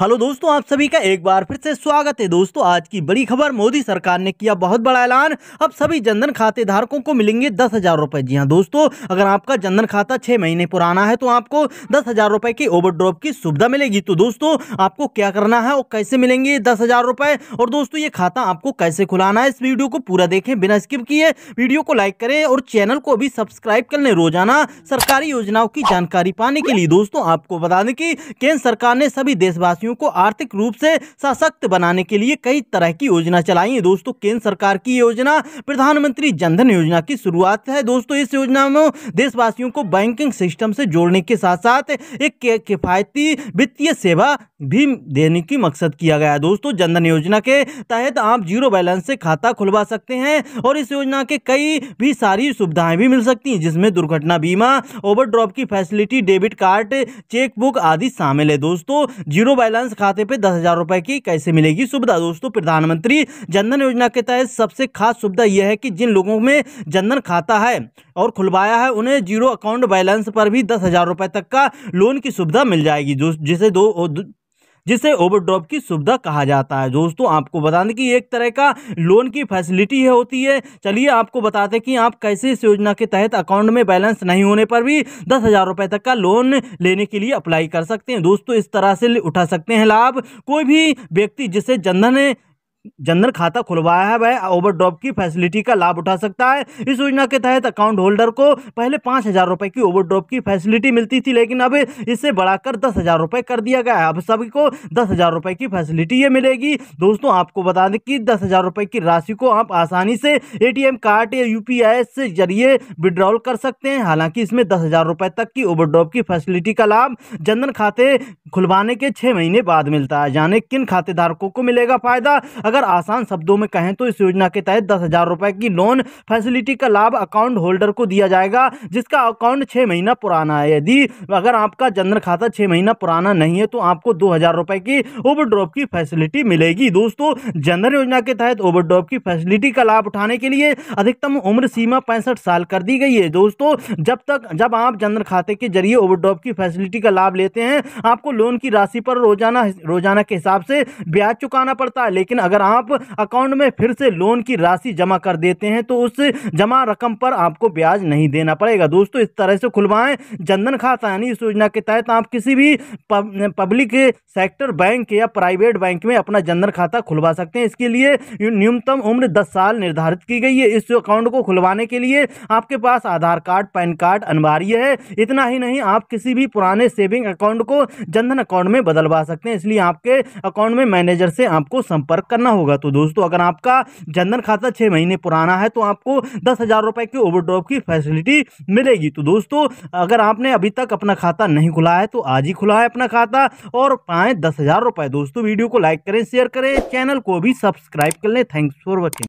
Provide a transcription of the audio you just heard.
hello दोस्तों आप सभी का एक बार फिर से स्वागत है दोस्तों आज की बड़ी खबर मोदी सरकार ने किया बहुत बड़ा ऐलान अब सभी जनधन खाते धारकों को मिलेंगे दस हजार रुपए जी हाँ दोस्तों अगर आपका जनधन खाता छह महीने पुराना है तो आपको दस हजार रुपए की ओवरड्रॉप की सुविधा मिलेगी तो दोस्तों आपको क्या करना है और कैसे मिलेंगे दस हजार रुपए और दोस्तों ये खाता आपको कैसे खुलाना है इस वीडियो को पूरा देखें बिना स्किप किए वीडियो को लाइक करें और चैनल को भी सब्सक्राइब कर लें रोजाना सरकारी योजनाओं की जानकारी पाने के लिए दोस्तों आपको बता दें कि केंद्र सरकार ने सभी देशवासियों देशवासियों को आर्थिक रूप से सशक्त बनाने के लिए कई तरह की योजना चलाई है दोस्तों केंद्र सरकार की योजना प्रधानमंत्री जनधन योजना की शुरुआत है दोस्तों इस योजना में देशवासियों को बैंकिंग सिस्टम से जोड़ने के साथ साथ एक किफायती वित्तीय सेवा भी देने की मकसद किया गया दोस्तों जनधन योजना के तहत आप जीरो बैलेंस से खाता खुलवा सकते हैं और इस योजना के कई भी सारी सुविधाएं भी मिल सकती हैं जिसमें दुर्घटना बीमा ओवरड्रॉप की फैसिलिटी डेबिट कार्ड चेकबुक आदि शामिल है दोस्तों जीरो बैलेंस बैलेंस खाते पे दस हजार रुपए की कैसे मिलेगी सुविधा दोस्तों प्रधानमंत्री जनधन योजना के तहत सबसे खास सुविधा यह है कि जिन लोगों में जनधन खाता है और खुलवाया है उन्हें जीरो अकाउंट बैलेंस पर भी दस हजार रुपए तक का लोन की सुविधा मिल जाएगी जिसे दो जिसे ओवरड्रॉप की सुविधा कहा जाता है दोस्तों आपको बता दें कि एक तरह का लोन की फैसिलिटी है होती है चलिए आपको बताते हैं कि आप कैसे इस योजना के तहत अकाउंट में बैलेंस नहीं होने पर भी दस हज़ार रुपये तक का लोन लेने के लिए अप्लाई कर सकते हैं दोस्तों इस तरह से उठा सकते हैं लाभ कोई भी व्यक्ति जिसे जनधन जनधन खाता खुलवाया है वह ओवरड्राफ्ट की फैसिलिटी का लाभ उठा सकता है इस योजना के तहत अकाउंट होल्डर को पहले पाँच हज़ार रुपये की ओवरड्राफ्ट की फैसिलिटी मिलती थी लेकिन अब इसे बढ़ाकर दस हज़ार रुपये कर दिया गया है अब सभी को दस हज़ार रुपये की फैसिलिटी ये मिलेगी दोस्तों आपको बता दें कि दस हज़ार रुपये की राशि को आप आसानी से ए कार्ड या यू से जरिए विड्रॉल कर सकते हैं हालांकि इसमें दस तक की ओवरड्राफ्ट की फैसिलिटी का लाभ जनधन खाते खुलवाने के छः महीने बाद मिलता है जाने किन खाते को मिलेगा फायदा अगर अगर आसान शब्दों में कहें तो इस योजना के तहत दस हज़ार रुपए की लोन फैसिलिटी का लाभ अकाउंट होल्डर को दिया जाएगा जिसका अकाउंट छह महीना पुराना है यदि अगर आपका जनरल खाता छह महीना पुराना नहीं है तो आपको दो हज़ार रुपए की ओवरड्रॉप की फैसिलिटी मिलेगी दोस्तों जनरल योजना के तहत ओवरड्रॉप की फैसिलिटी का लाभ उठाने के लिए अधिकतम उम्र सीमा पैंसठ साल कर दी गई है दोस्तों जब तक जब आप जनरल खाते के जरिए ओवरड्रॉप की फैसिलिटी का लाभ लेते हैं आपको लोन की राशि पर रोजाना रोजाना के हिसाब से ब्याज चुकाना पड़ता है लेकिन अगर अगर आप अकाउंट में फिर से लोन की राशि जमा कर देते हैं तो उस जमा रकम पर आपको ब्याज नहीं देना पड़ेगा दोस्तों इस तरह से खुलवाएं जनधन खाता यानी इस योजना के तहत आप किसी भी पब्लिक सेक्टर बैंक या प्राइवेट बैंक में अपना जनधन खाता खुलवा सकते हैं इसके लिए न्यूनतम उम्र दस साल निर्धारित की गई है इस अकाउंट को खुलवाने के लिए आपके पास आधार कार्ड पैन कार्ड अनिवार्य है इतना ही नहीं आप किसी भी पुराने सेविंग अकाउंट को जनधन अकाउंट में बदलवा सकते हैं इसलिए आपके अकाउंट में मैनेजर से आपको संपर्क करना करना होगा तो दोस्तों अगर आपका जनधन खाता छः महीने पुराना है तो आपको दस हज़ार रुपये की ओवरड्रॉप की फैसिलिटी मिलेगी तो दोस्तों अगर आपने अभी तक अपना खाता नहीं खुला है तो आज ही खुला है अपना खाता और पाएँ दस हज़ार रुपये दोस्तों वीडियो को लाइक करें शेयर करें चैनल को भी सब्सक्राइब कर लें थैंक्स फॉर वॉचिंग